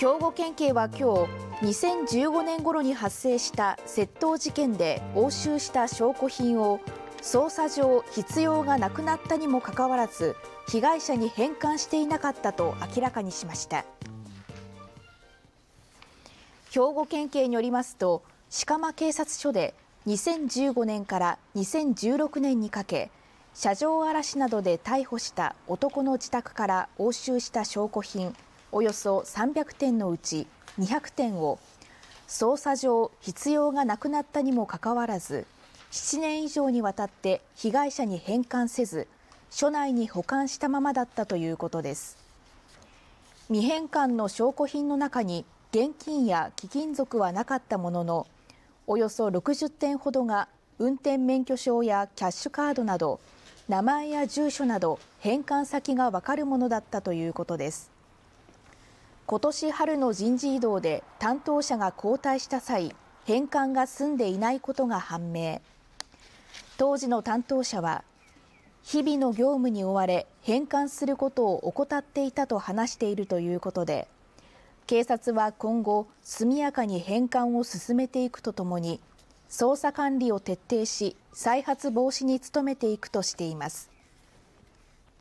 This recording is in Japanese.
兵庫県警は今日2015年頃に発生した窃盗事件で押収した証拠品を捜査上必要がなくなったにもかかわらず被害者に返還していなかったと明らかにしました兵庫県警によりますと鹿間警察署で2015年から2016年にかけ車上荒らしなどで逮捕した男の自宅から押収した証拠品およそ300点のうち200点を捜査上必要がなくなったにもかかわらず7年以上にわたって被害者に返還せず署内に保管したままだったということです未返還の証拠品の中に現金や貴金属はなかったもののおよそ60点ほどが運転免許証やキャッシュカードなど名前や住所など返還先がわかるものだったということです今年春の人事異動で担当者が交代した際返還が済んでいないことが判明当時の担当者は日々の業務に追われ返還することを怠っていたと話しているということで警察は今後速やかに返還を進めていくとともに捜査管理を徹底し再発防止に努めていくとしています